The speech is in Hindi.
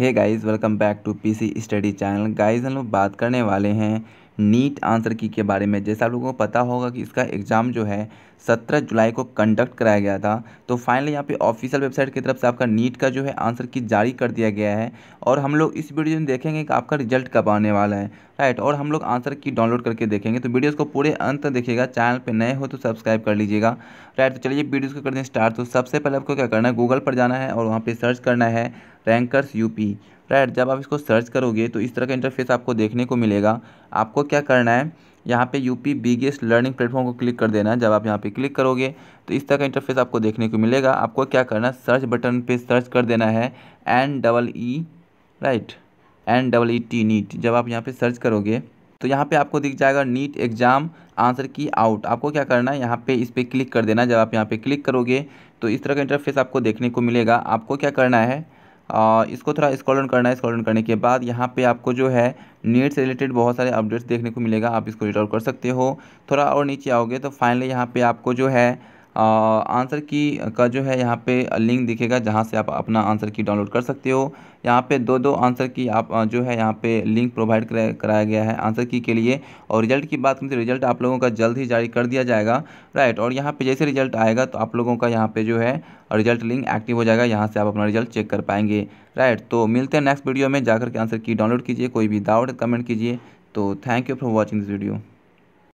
hey guys welcome back to PC study channel guys हम लोग बात करने वाले हैं नीट आंसर की के बारे में जैसा आप लोगों को पता होगा कि इसका एग्ज़ाम जो है 17 जुलाई को कंडक्ट कराया गया था तो फाइनली यहाँ पे ऑफिशियल वेबसाइट की तरफ से आपका नीट का जो है आंसर की जारी कर दिया गया है और हम लोग इस वीडियो में देखेंगे कि आपका रिजल्ट कब आने वाला है राइट और हम लोग आंसर की डाउनलोड करके देखेंगे तो वीडियोज़ को पूरे अंत देखिएगा चैनल पर नए हो तो सब्सक्राइब कर लीजिएगा राइट तो चलिए वीडियोज़ को कर दें स्टार्ट तो सबसे पहले आपको क्या करना है गूगल पर जाना है और वहाँ पर सर्च करना है रैंकर्स यूपी राइट जब आप इसको सर्च करोगे तो इस तरह का इंटरफेस आपको देखने को मिलेगा आपको क्या करना है यहाँ पे यूपी बिगेस्ट लर्निंग प्लेटफॉर्म को क्लिक कर देना है जब आप यहाँ पे क्लिक करोगे तो इस तरह का इंटरफेस आपको देखने को मिलेगा आपको क्या करना है सर्च बटन पे सर्च कर देना है N double E right N double E T NEET जब आप यहाँ पे सर्च करोगे तो यहाँ पे आपको दिख जाएगा NEET exam answer key out आपको क्या करना है यहाँ पे इस पर क्लिक कर देना जब आप यहाँ पे क्लिक करोगे तो इस तरह का इंटरफेस आपको देखने को मिलेगा आपको क्या करना है आ, इसको थोड़ा स्कॉलन करना है स्क्रॉल करने के बाद यहाँ पे आपको जो है नीट से रिलेटेड बहुत सारे अपडेट्स देखने को मिलेगा आप इसको रिटॉल कर सकते हो थोड़ा और नीचे आओगे तो फाइनली यहाँ पे आपको जो है आंसर की का जो है यहाँ पे लिंक दिखेगा जहाँ से आप अपना आंसर की डाउनलोड कर सकते हो यहाँ पे दो दो आंसर की आप जो है यहाँ पे लिंक प्रोवाइड कराया गया है आंसर की के लिए और रिजल्ट की बात करें तो रिजल्ट आप लोगों का जल्द ही जारी कर दिया जाएगा राइट और यहाँ पे जैसे रिजल्ट आएगा तो आप लोगों का यहाँ पे जो है रिजल्ट लिंक एक्टिव हो जाएगा यहाँ से आप अपना रिजल्ट चेक कर पाएंगे राइट तो मिलते हैं नेक्स्ट वीडियो में जाकर के आंसर की डाउनलोड कीजिए कोई भी डाउट कमेंट कीजिए तो thank you for watching this video